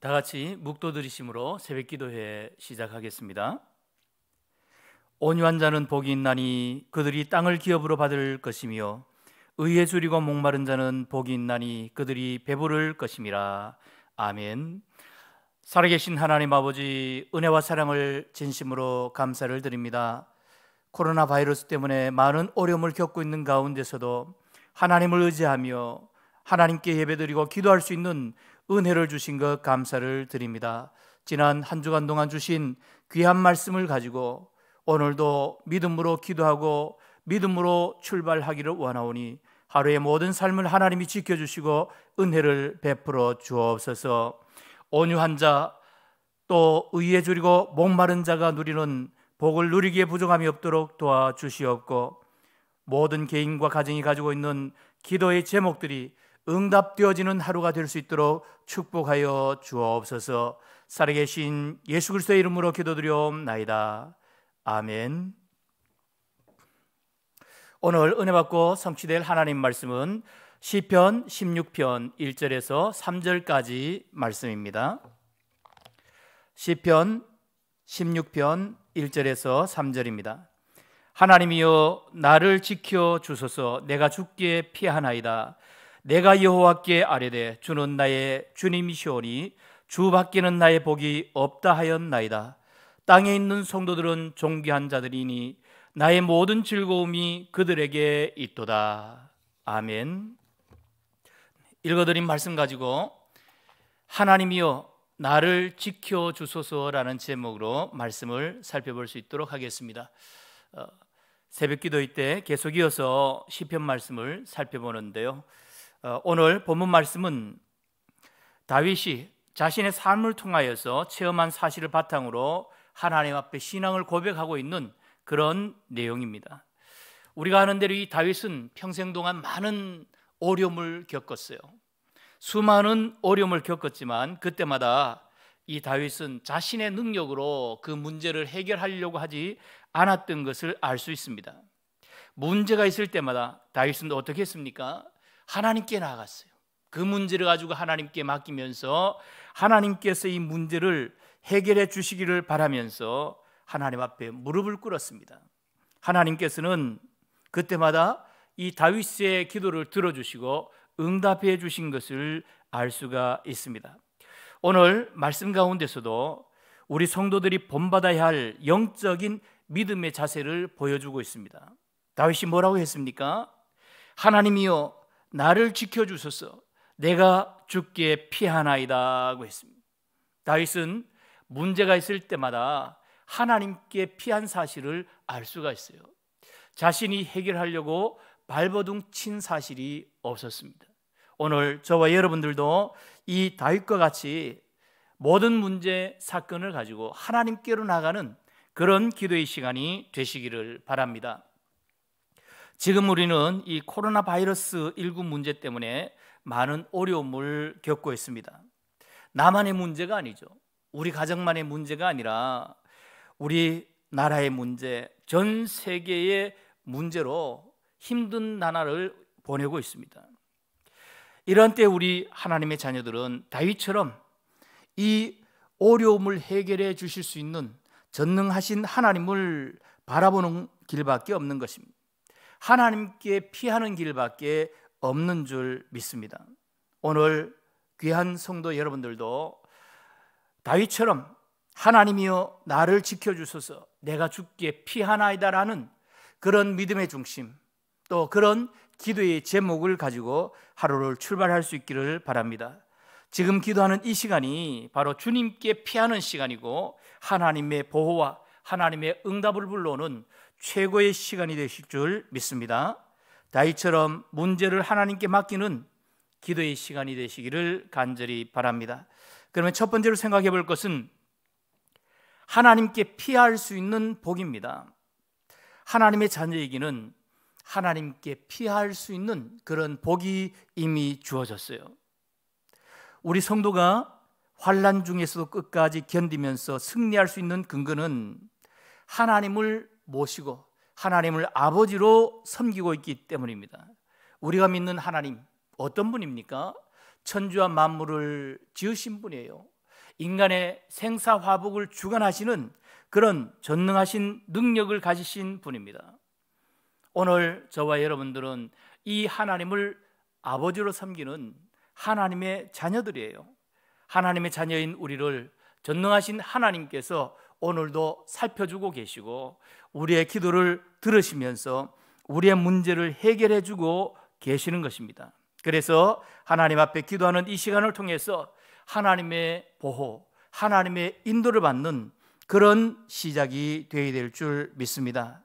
다 같이 묵도 드리심으로 새벽 기도회 시작하겠습니다. 온유한 자는 복이 있나니 그들이 땅을 기업으로 받을 것이며 의에 줄이고 목마른 자는 복이 있나니 그들이 배부를 것임이라. 아멘. 살아계신 하나님 아버지 은혜와 사랑을 진심으로 감사를 드립니다. 코로나 바이러스 때문에 많은 어려움을 겪고 있는 가운데서도 하나님을 의지하며 하나님께 예배드리고 기도할 수 있는 은혜를 주신 것 감사를 드립니다. 지난 한 주간 동안 주신 귀한 말씀을 가지고 오늘도 믿음으로 기도하고 믿음으로 출발하기를 원하오니 하루의 모든 삶을 하나님이 지켜주시고 은혜를 베풀어 주옵소서 온유한 자 또 의에 줄이고 목마른 자가 누리는 복을 누리기에 부족함이 없도록 도와주시옵고 모든 개인과 가정이 가지고 있는 기도의 제목들이 응답되어지는 하루가 될 수 있도록 축복하여 주옵소서. 살아계신 예수 그리스도의 이름으로 기도드려옵나이다. 아멘. 오늘 은혜 받고 성취될 하나님 말씀은 시편 16편 1절에서 3절까지 말씀입니다. 시편 16편 1절에서 3절입니다. 하나님이여 나를 지켜 주소서 내가 죽기 피하나이다. 내가 여호와께 아뢰되 주는 나의 주님이시오니 주 밖에는 나의 복이 없다 하였나이다. 땅에 있는 성도들은 존귀한 자들이니 나의 모든 즐거움이 그들에게 있도다. 아멘. 읽어드린 말씀 가지고 하나님이여 나를 지켜 주소서라는 제목으로 말씀을 살펴볼 수 있도록 하겠습니다. 어, 새벽 기도회 때 계속 이어서 시편 말씀을 살펴보는데요. 어, 오늘 본문 말씀은 다윗이 자신의 삶을 통하여서 체험한 사실을 바탕으로 하나님 앞에 신앙을 고백하고 있는 그런 내용입니다. 우리가 아는 대로 이 다윗은 평생 동안 많은 어려움을 겪었어요. 수많은 어려움을 겪었지만 그때마다 이 다윗은 자신의 능력으로 그 문제를 해결하려고 하지 않았던 것을 알 수 있습니다. 문제가 있을 때마다 다윗은 어떻게 했습니까? 하나님께 나아갔어요. 그 문제를 가지고 하나님께 맡기면서 하나님께서 이 문제를 해결해 주시기를 바라면서 하나님 앞에 무릎을 꿇었습니다. 하나님께서는 그때마다 이 다윗의 기도를 들어주시고 응답해 주신 것을 알 수가 있습니다. 오늘 말씀 가운데서도 우리 성도들이 본받아야 할 영적인 믿음의 자세를 보여주고 있습니다. 다윗이 뭐라고 했습니까? 하나님이여 나를 지켜주소서 내가 죽게 피하나이다고 했습니다. 다윗은 문제가 있을 때마다 하나님께 피한 사실을 알 수가 있어요. 자신이 해결하려고 발버둥 친 사실이 없었습니다. 오늘 저와 여러분들도 이 다윗과 같이 모든 문제 사건을 가지고 하나님께로 나가는 그런 기도의 시간이 되시기를 바랍니다. 지금 우리는 이 코로나 바이러스 19 문제 때문에 많은 어려움을 겪고 있습니다. 나만의 문제가 아니죠. 우리 가정만의 문제가 아니라 우리 나라의 문제, 전 세계의 문제로 힘든 나날을 보내고 있습니다. 이런 때 우리 하나님의 자녀들은 다윗처럼 이 어려움을 해결해 주실 수 있는 전능하신 하나님을 바라보는 길밖에 없는 것입니다. 하나님께 피하는 길밖에 없는 줄 믿습니다. 오늘 귀한 성도 여러분들도 다윗처럼 하나님이여 나를 지켜 주소서 내가 죽게 피하나이다라는 그런 믿음의 중심 또 그런 기도의 제목을 가지고 하루를 출발할 수 있기를 바랍니다. 지금 기도하는 이 시간이 바로 주님께 피하는 시간이고 하나님의 보호와 하나님의 응답을 불러오는 최고의 시간이 되실 줄 믿습니다. 다이처럼 문제를 하나님께 맡기는 기도의 시간이 되시기를 간절히 바랍니다. 그러면 첫 번째로 생각해 볼 것은 하나님께 피할 수 있는 복입니다. 하나님의 자녀이기는 하나님께 피할 수 있는 그런 복이 이미 주어졌어요. 우리 성도가 환란 중에서도 끝까지 견디면서 승리할 수 있는 근거는 하나님을 모시고 하나님을 아버지로 섬기고 있기 때문입니다. 우리가 믿는 하나님 어떤 분입니까? 천주와 만물을 지으신 분이에요. 인간의 생사화복을 주관하시는 그런 전능하신 능력을 가지신 분입니다. 오늘 저와 여러분들은 이 하나님을 아버지로 섬기는 하나님의 자녀들이에요. 하나님의 자녀인 우리를 전능하신 하나님께서 오늘도 살펴주고 계시고 우리의 기도를 들으시면서 우리의 문제를 해결해 주고 계시는 것입니다. 그래서 하나님 앞에 기도하는 이 시간을 통해서 하나님의 보호, 하나님의 인도를 받는 그런 시작이 되어야 될 줄 믿습니다.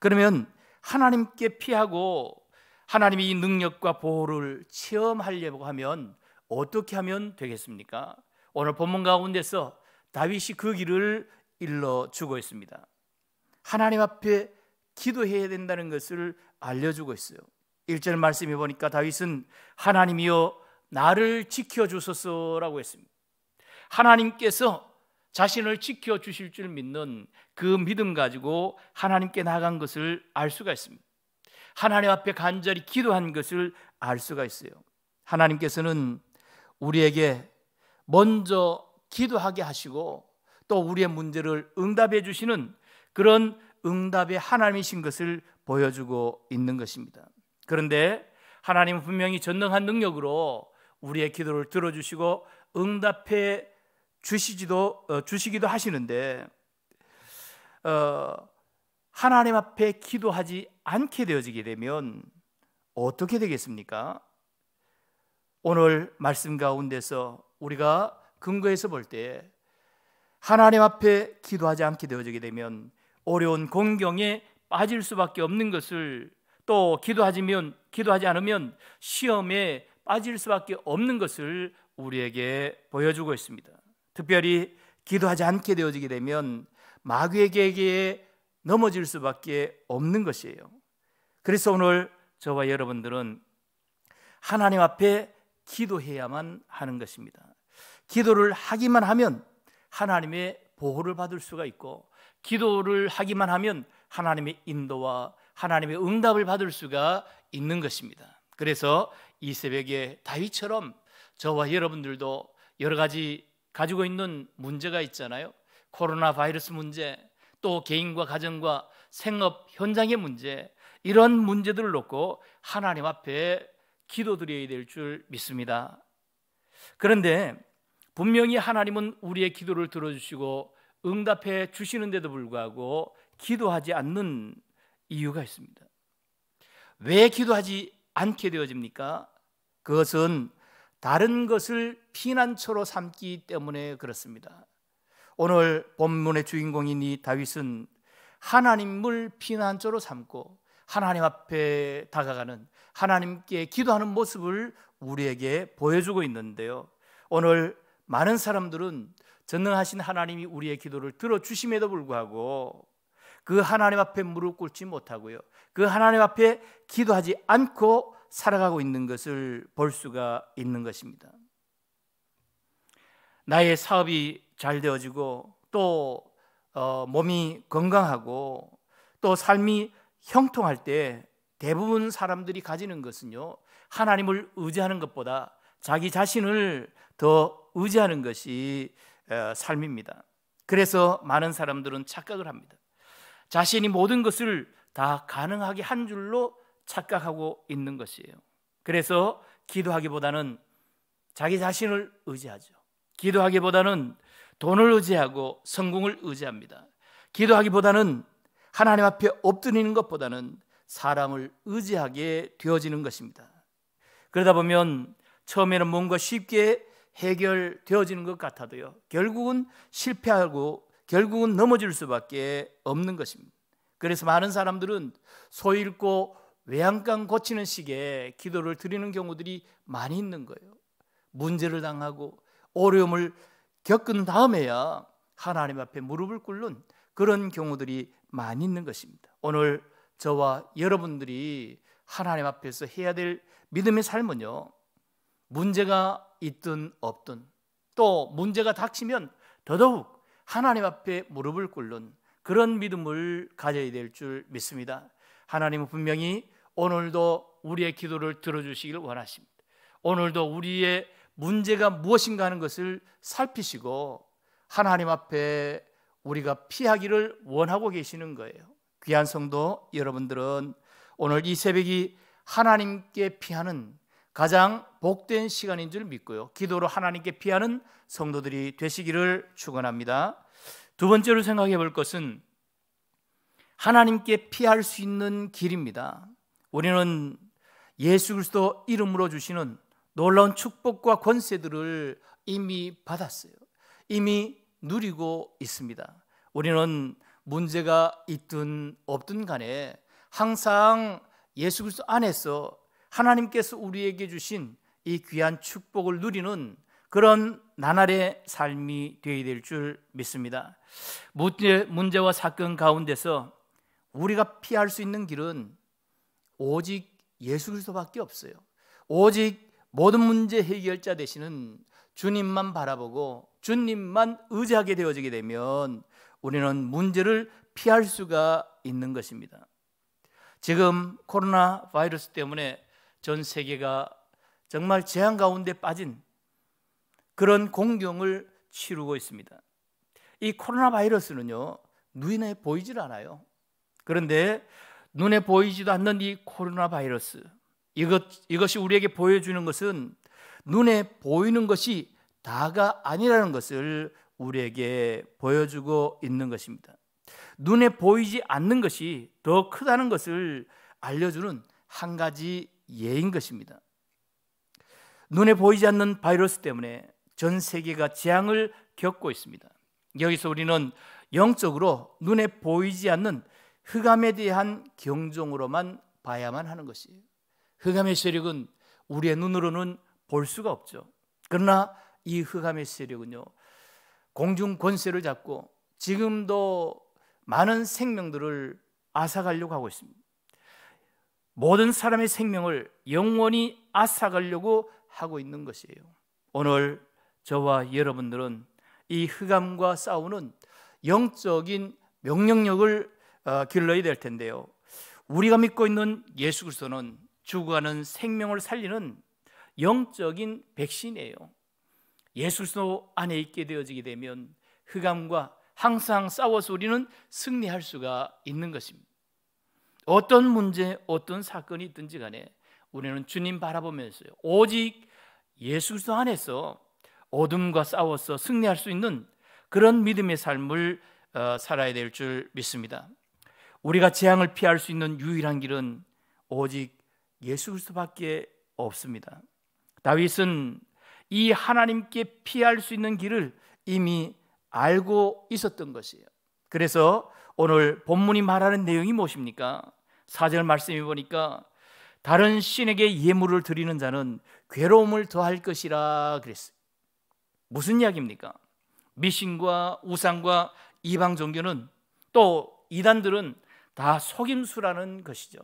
그러면 하나님께 피하고 하나님이 이 능력과 보호를 체험하려고 하면 어떻게 하면 되겠습니까? 오늘 본문 가운데서 다윗이 그 길을 일러 주고 있습니다. 하나님 앞에 기도해야 된다는 것을 알려주고 있어요. 1절 말씀해 보니까 다윗은 하나님이여 나를 지켜 주소서라고 했습니다. 하나님께서 자신을 지켜 주실 줄 믿는 그 믿음 가지고 하나님께 나간 것을 알 수가 있습니다. 하나님 앞에 간절히 기도한 것을 알 수가 있어요. 하나님께서는 우리에게 먼저 기도하게 하시고 또 우리의 문제를 응답해 주시는 그런 응답의 하나님이신 것을 보여주고 있는 것입니다. 그런데 하나님은 분명히 전능한 능력으로 우리의 기도를 들어주시고 응답해 주시지도 어, 주시기도 하시는데 어, 하나님 앞에 기도하지 않게 되어지게 되면 어떻게 되겠습니까? 오늘 말씀 가운데서 우리가 근거해서 볼 때 하나님 앞에 기도하지 않게 되어지게 되면 어려운 공경에 빠질 수밖에 없는 것을 또 기도하지면 기도하지 않으면 시험에 빠질 수밖에 없는 것을 우리에게 보여주고 있습니다. 특별히 기도하지 않게 되어지게 되면 마귀에게 넘어질 수밖에 없는 것이에요. 그래서 오늘 저와 여러분들은 하나님 앞에 기도해야만 하는 것입니다. 기도를 하기만 하면 하나님의 보호를 받을 수가 있고 기도를 하기만 하면 하나님의 인도와 하나님의 응답을 받을 수가 있는 것입니다. 그래서 이 새벽에 다윗처럼 저와 여러분들도 여러 가지 가지고 있는 문제가 있잖아요. 코로나 바이러스 문제, 또 개인과 가정과 생업 현장의 문제, 이런 문제들을 놓고 하나님 앞에 기도드려야 될 줄 믿습니다. 그런데 분명히 하나님은 우리의 기도를 들어주시고 응답해 주시는데도 불구하고 기도하지 않는 이유가 있습니다. 왜 기도하지 않게 되어집니까? 그것은 다른 것을 피난처로 삼기 때문에 그렇습니다. 오늘 본문의 주인공인 이 다윗은 하나님을 피난처로 삼고 하나님 앞에 다가가는 하나님께 기도하는 모습을 우리에게 보여주고 있는데요. 오늘 많은 사람들은 전능하신 하나님이 우리의 기도를 들어주심에도 불구하고 그 하나님 앞에 무릎 꿇지 못하고요. 그 하나님 앞에 기도하지 않고 살아가고 있는 것을 볼 수가 있는 것입니다. 나의 사업이 잘 되어지고 또 어, 몸이 건강하고 또 삶이 형통할 때 대부분 사람들이 가지는 것은요 하나님을 의지하는 것보다 자기 자신을 더 의지하는 것이 삶입니다. 그래서 많은 사람들은 착각을 합니다. 자신이 모든 것을 다 가능하게 한 줄로 착각하고 있는 것이에요. 그래서 기도하기보다는 자기 자신을 의지하죠. 기도하기보다는 돈을 의지하고 성공을 의지합니다. 기도하기보다는 하나님 앞에 엎드리는 것보다는 사람을 의지하게 되어지는 것입니다. 그러다 보면 처음에는 뭔가 쉽게 해결되어지는 것 같아도요. 결국은 실패하고 결국은 넘어질 수밖에 없는 것입니다. 그래서 많은 사람들은 소잃고 외양간 고치는 식의 기도를 드리는 경우들이 많이 있는 거예요. 문제를 당하고 어려움을 겪은 다음에야 하나님 앞에 무릎을 꿇는 그런 경우들이 많이 있는 것입니다. 오늘 저와 여러분들이 하나님 앞에서 해야 될 믿음의 삶은요. 문제가 있든 없든 또 문제가 닥치면 더더욱 하나님 앞에 무릎을 꿇는 그런 믿음을 가져야 될 줄 믿습니다. 하나님은 분명히 오늘도 우리의 기도를 들어주시기 원하십니다. 오늘도 우리의 문제가 무엇인가 하는 것을 살피시고 하나님 앞에 우리가 피하기를 원하고 계시는 거예요. 귀한 성도 여러분들은 오늘 이 새벽이 하나님께 피하는 가장 복된 시간인 줄 믿고요. 기도로 하나님께 피하는 성도들이 되시기를 축원합니다. 두 번째로 생각해 볼 것은 하나님께 피할 수 있는 길입니다. 우리는 예수 그리스도 이름으로 주시는 놀라운 축복과 권세들을 이미 받았어요. 이미 누리고 있습니다. 우리는 문제가 있든 없든 간에 항상 예수 그리스도 안에서 하나님께서 우리에게 주신 이 귀한 축복을 누리는 그런 나날의 삶이 되어야 될 줄 믿습니다. 문제와 사건 가운데서 우리가 피할 수 있는 길은 오직 예수 그리스도밖에 없어요. 오직 모든 문제 해결자 되시는 주님만 바라보고 주님만 의지하게 되어지게 되면 우리는 문제를 피할 수가 있는 것입니다. 지금 코로나 바이러스 때문에 전 세계가 정말 재앙 가운데 빠진 그런 공경을 치르고 있습니다. 이 코로나 바이러스는요, 눈에 보이질 않아요. 그런데 눈에 보이지도 않는 이 코로나 바이러스, 이것, 이것이 우리에게 보여주는 것은 눈에 보이는 것이 다가 아니라는 것을 우리에게 보여주고 있는 것입니다. 눈에 보이지 않는 것이 더 크다는 것을 알려주는 한 가지 예인 것입니다. 눈에 보이지 않는 바이러스 때문에 전 세계가 재앙을 겪고 있습니다. 여기서 우리는 영적으로 눈에 보이지 않는 흑암에 대한 경종으로만 봐야만 하는 것이에요. 흑암의 세력은 우리의 눈으로는 볼 수가 없죠. 그러나 이 흑암의 세력은요, 공중 권세를 잡고 지금도 많은 생명들을 앗아가려고 하고 있습니다. 모든 사람의 생명을 영원히 앗아가려고 하고 있는 것이에요. 오늘 저와 여러분들은 이 흑암과 싸우는 영적인 명령력을 어, 길러야 될 텐데요. 우리가 믿고 있는 예수 그리스도는 죽어가는 생명을 살리는 영적인 백신이에요. 예수 그리스도 안에 있게 되어지게 되면 흑암과 항상 싸워서 우리는 승리할 수가 있는 것입니다. 어떤 문제, 어떤 사건이 있든지 간에 우리는 주님 바라보면서 오직 예수 그리스도 안에서 어둠과 싸워서 승리할 수 있는 그런 믿음의 삶을 어, 살아야 될 줄 믿습니다. 우리가 재앙을 피할 수 있는 유일한 길은 오직 예수 그리스도밖에 없습니다. 다윗은 이 하나님께 피할 수 있는 길을 이미 알고 있었던 것이에요. 그래서 오늘 본문이 말하는 내용이 무엇입니까? 사절 말씀해 보니까 다른 신에게 예물을 드리는 자는 괴로움을 더할 것이라 그랬어요. 무슨 이야기입니까? 미신과 우상과 이방 종교는 또 이단들은 다 속임수라는 것이죠.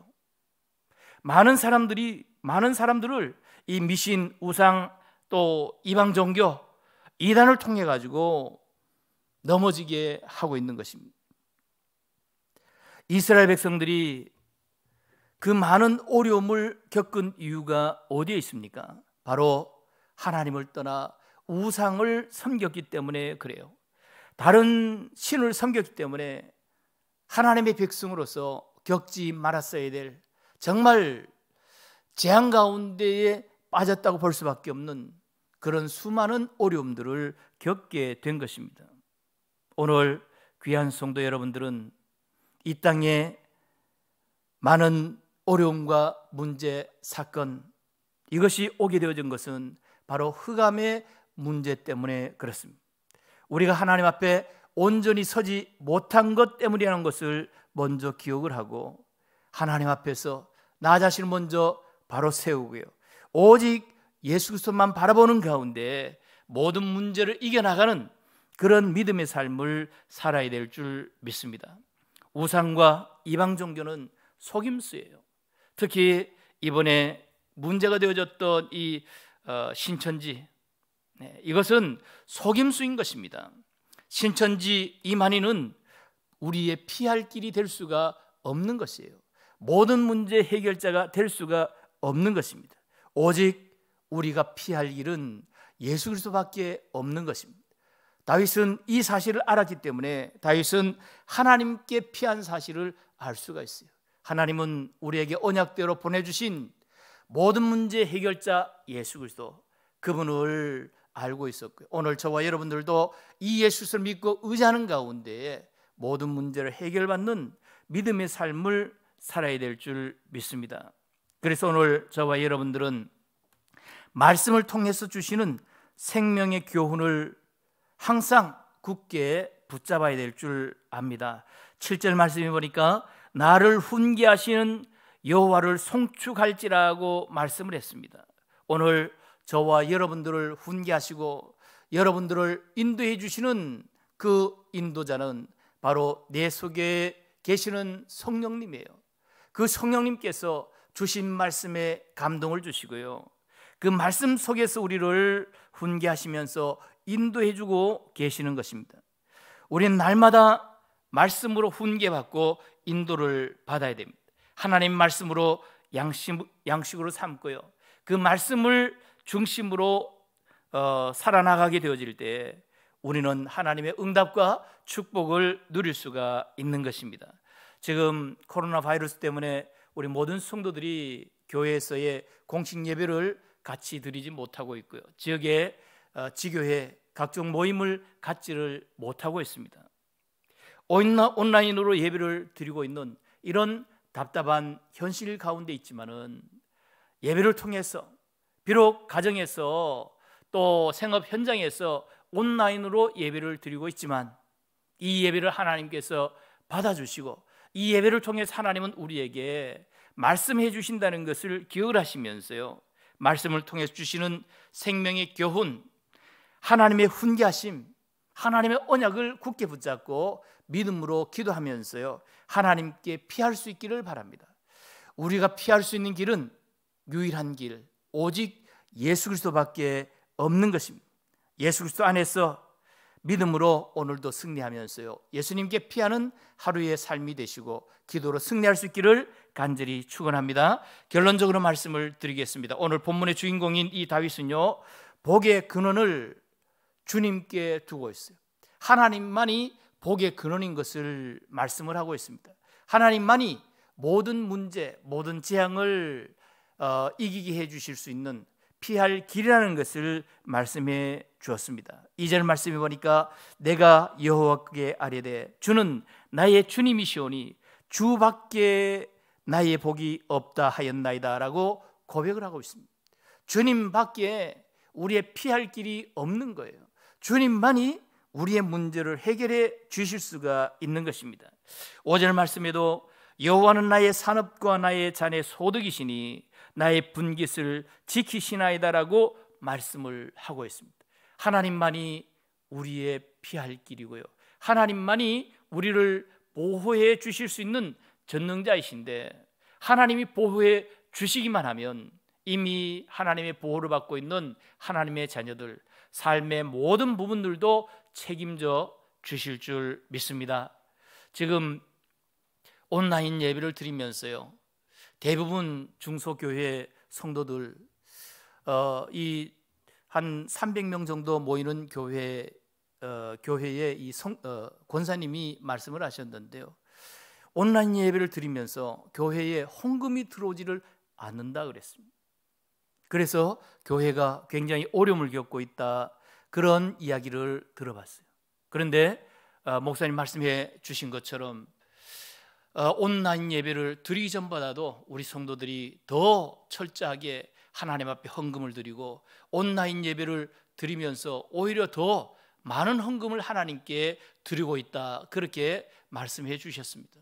많은 사람들이 많은 사람들을 이 미신, 우상 또 이방 종교 이단을 통해 가지고 넘어지게 하고 있는 것입니다. 이스라엘 백성들이 그 많은 어려움을 겪은 이유가 어디에 있습니까? 바로 하나님을 떠나 우상을 섬겼기 때문에 그래요. 다른 신을 섬겼기 때문에 하나님의 백성으로서 겪지 말았어야 될 정말 재앙 가운데에 빠졌다고 볼 수밖에 없는 그런 수많은 어려움들을 겪게 된 것입니다. 오늘 귀한 성도 여러분들은 이 땅에 많은 어려움과 문제, 사건 이것이 오게 되어진 것은 바로 흑암의 문제 때문에 그렇습니다. 우리가 하나님 앞에 온전히 서지 못한 것 때문이라는 것을 먼저 기억을 하고 하나님 앞에서 나 자신을 먼저 바로 세우고요. 오직 예수 그리스도만 바라보는 가운데 모든 문제를 이겨나가는 그런 믿음의 삶을 살아야 될 줄 믿습니다. 우상과 이방 종교는 속임수예요. 특히 이번에 문제가 되어졌던 이 어, 신천지 네, 이것은 속임수인 것입니다. 신천지 이만희는 우리의 피할 길이 될 수가 없는 것이에요. 모든 문제 해결자가 될 수가 없는 것입니다. 오직 우리가 피할 길은 예수 그리스도밖에 없는 것입니다. 다윗은 이 사실을 알았기 때문에 다윗은 하나님께 피한 사실을 알 수가 있어요. 하나님은 우리에게 언약대로 보내주신 모든 문제 해결자 예수 그리스도 그분을 알고 있었고요. 오늘 저와 여러분들도 이 예수를 믿고 의지하는 가운데 모든 문제를 해결받는 믿음의 삶을 살아야 될 줄 믿습니다. 그래서 오늘 저와 여러분들은 말씀을 통해서 주시는 생명의 교훈을 항상 굳게 붙잡아야 될 줄 압니다. 7절 말씀해 보니까 나를 훈계하시는 여호와를 송축할지라고 말씀을 했습니다. 오늘 저와 여러분들을 훈계하시고 여러분들을 인도해 주시는 그 인도자는 바로 내 속에 계시는 성령님이에요. 그 성령님께서 주신 말씀에 감동을 주시고요. 그 말씀 속에서 우리를 훈계하시면서 인도해 주고 계시는 것입니다. 우리는 날마다 말씀으로 훈계받고 인도를 받아야 됩니다. 하나님 말씀으로 양식, 양식으로 삼고요. 그 말씀을 중심으로 어, 살아나가게 되어질 때 우리는 하나님의 응답과 축복을 누릴 수가 있는 것입니다. 지금 코로나 바이러스 때문에 우리 모든 성도들이 교회에서의 공식 예배를 같이 드리지 못하고 있고요. 지역의 어, 지교회 각종 모임을 갖지를 못하고 있습니다. 온라인으로 예배를 드리고 있는 이런 답답한 현실 가운데 있지만은 예배를 통해서 비록 가정에서 또 생업 현장에서 온라인으로 예배를 드리고 있지만 이 예배를 하나님께서 받아주시고 이 예배를 통해서 하나님은 우리에게 말씀해 주신다는 것을 기억을 하시면서요 말씀을 통해서 주시는 생명의 교훈 하나님의 훈계하심 하나님의 언약을 굳게 붙잡고 믿음으로 기도하면서요. 하나님께 피할 수 있기를 바랍니다. 우리가 피할 수 있는 길은 유일한 길, 오직 예수 그리스도밖에 없는 것입니다. 예수 그리스도 안에서 믿음으로 오늘도 승리하면서요. 예수님께 피하는 하루의 삶이 되시고 기도로 승리할 수 있기를 간절히 축원합니다. 결론적으로 말씀을 드리겠습니다. 오늘 본문의 주인공인 이 다윗은요. 복의 근원을 주님께 두고 있어요. 하나님만이 복의 근원인 것을 말씀을 하고 있습니다. 하나님만이 모든 문제, 모든 재앙을 어, 이기게 해 주실 수 있는 피할 길이라는 것을 말씀해 주었습니다. 2절 말씀해 보니까 내가 여호와께 아뢰되 주는 나의 주님이시오니 주밖에 나의 복이 없다 하였나이다라고 고백을 하고 있습니다. 주님밖에 우리의 피할 길이 없는 거예요. 주님만이 우리의 문제를 해결해 주실 수가 있는 것입니다. 5절 말씀에도 여호와는 나의 산업과 나의 잔의 소득이시니 나의 분깃을 지키시나이다라고 말씀을 하고 있습니다. 하나님만이 우리의 피할 길이고요. 하나님만이 우리를 보호해 주실 수 있는 전능자이신데 하나님이 보호해 주시기만 하면 이미 하나님의 보호를 받고 있는 하나님의 자녀들 삶의 모든 부분들도 책임져 주실 줄 믿습니다. 지금 온라인 예배를 드리면서요. 대부분 중소교회 성도들 어, 이한 300명 정도 모이는 교회 어, 교회의 이 성, 어, 권사님이 말씀을 하셨는데요. 온라인 예배를 드리면서 교회에 헌금이 들어오지를 않는다 그랬습니다. 그래서 교회가 굉장히 어려움을 겪고 있다. 그런 이야기를 들어봤어요. 그런데 어, 목사님 말씀해 주신 것처럼 어, 온라인 예배를 드리기 전보다도 우리 성도들이 더 철저하게 하나님 앞에 헌금을 드리고 온라인 예배를 드리면서 오히려 더 많은 헌금을 하나님께 드리고 있다 그렇게 말씀해 주셨습니다.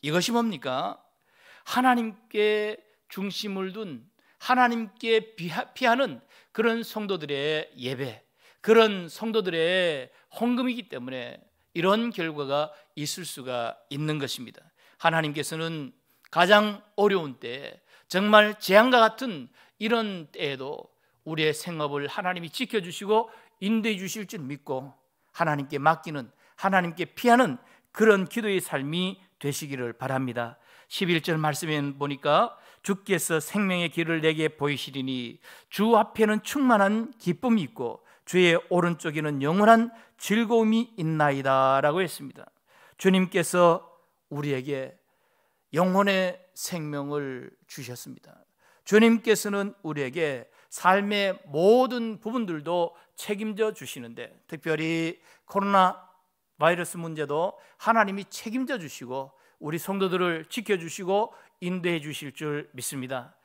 이것이 뭡니까? 하나님께 중심을 둔 하나님께 피하는 그런 성도들의 예배 그런 성도들의 헌금이기 때문에 이런 결과가 있을 수가 있는 것입니다. 하나님께서는 가장 어려운 때 정말 재앙과 같은 이런 때에도 우리의 생업을 하나님이 지켜주시고 인도해 주실 줄 믿고 하나님께 맡기는 하나님께 피하는 그런 기도의 삶이 되시기를 바랍니다. 11절 말씀에 보니까 주께서 생명의 길을 내게 보이시리니 주 앞에는 충만한 기쁨이 있고 주의 오른쪽에는 영원한 즐거움이 있나이다라고 했습니다. 주님께서 우리에게 영혼의 생명을 주셨습니다. 주님께서는 우리에게 삶의 모든 부분들도 책임져 주시는데 특별히 코로나 바이러스 문제도 하나님이 책임져 주시고 우리 성도들을 지켜 주시고 인도해 주실 줄 믿습니다.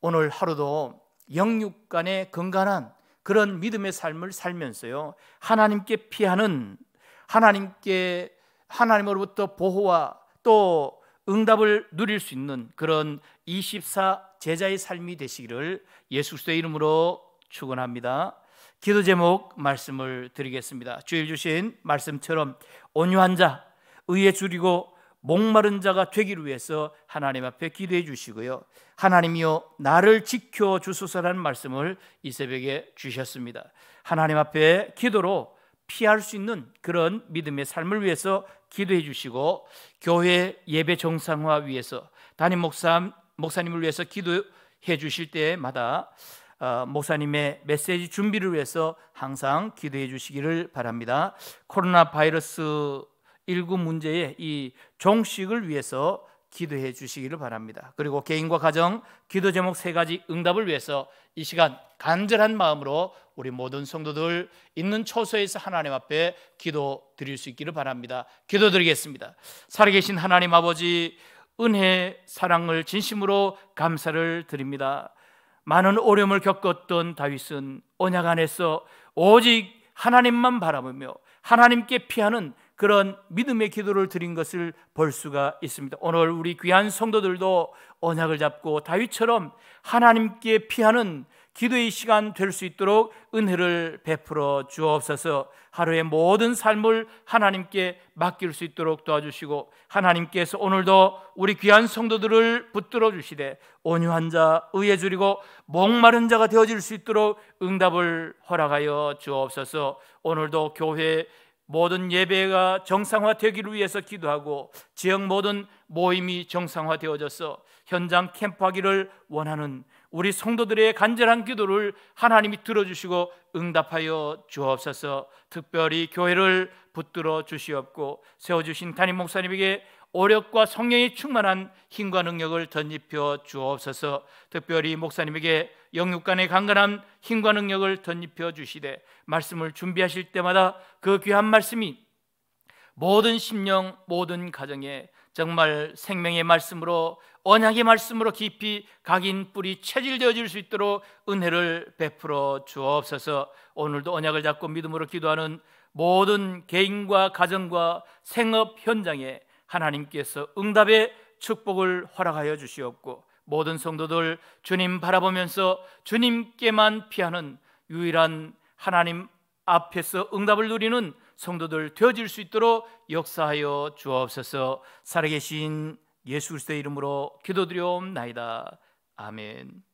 오늘 하루도 영육간의 건강한 그런 믿음의 삶을 살면서요. 하나님께 피하는 하나님께 하나님으로부터 보호와 또 응답을 누릴 수 있는 그런 24 제자의 삶이 되시기를 예수 의 이름으로 축원합니다. 기도 제목 말씀을 드리겠습니다. 주일 주신 말씀처럼 온유한 자, 의에 줄이고 목마른 자가 되기를 위해서 하나님 앞에 기도해 주시고요. 하나님이여 나를 지켜 주소서라는 말씀을 이 새벽에 주셨습니다. 하나님 앞에 기도로 피할 수 있는 그런 믿음의 삶을 위해서 기도해 주시고 교회 예배 정상화 위해서 담임 목사 목사님을 위해서 기도해 주실 때마다 어, 목사님의 메시지 준비를 위해서 항상 기도해 주시기를 바랍니다. 코로나 바이러스 19 문제의 이 종식을 위해서 기도해 주시기를 바랍니다. 그리고 개인과 가정 기도 제목 세 가지 응답을 위해서 이 시간 간절한 마음으로 우리 모든 성도들 있는 초소에서 하나님 앞에 기도 드릴 수 있기를 바랍니다. 기도 드리겠습니다. 살아계신 하나님 아버지 은혜 사랑을 진심으로 감사를 드립니다. 많은 어려움을 겪었던 다윗은 언약 안에서 오직 하나님만 바라보며 하나님께 피하는 그런 믿음의 기도를 드린 것을 볼 수가 있습니다. 오늘 우리 귀한 성도들도 언약을 잡고 다윗처럼 하나님께 피하는 기도의 시간 될 수 있도록 은혜를 베풀어 주옵소서. 하루의 모든 삶을 하나님께 맡길 수 있도록 도와주시고 하나님께서 오늘도 우리 귀한 성도들을 붙들어 주시되 온유한 자 의에 줄이고 목마른 자가 되어질 수 있도록 응답을 허락하여 주옵소서. 오늘도 교회 모든 예배가 정상화되기를 위해서 기도하고 지역 모든 모임이 정상화되어져서 현장 캠프하기를 원하는 우리 성도들의 간절한 기도를 하나님이 들어주시고 응답하여 주옵소서 특별히 교회를 붙들어 주시옵고 세워주신 담임 목사님에게 오력과 성령이 충만한 힘과 능력을 덧입혀 주옵소서. 특별히 목사님에게 영육간에 강건한 힘과 능력을 덧입혀 주시되 말씀을 준비하실 때마다 그 귀한 말씀이 모든 심령, 모든 가정에 정말 생명의 말씀으로 언약의 말씀으로 깊이 각인 뿌리 체질되어질 수 있도록 은혜를 베풀어 주옵소서. 오늘도 언약을 잡고 믿음으로 기도하는 모든 개인과 가정과 생업 현장에 하나님께서 응답의 축복을 허락하여 주시옵고 모든 성도들 주님 바라보면서 주님께만 피하는 유일한 하나님 앞에서 응답을 누리는 성도들 되어질 수 있도록 역사하여 주옵소서 살아계신 예수 그리스도의 이름으로 기도드려옵나이다 아멘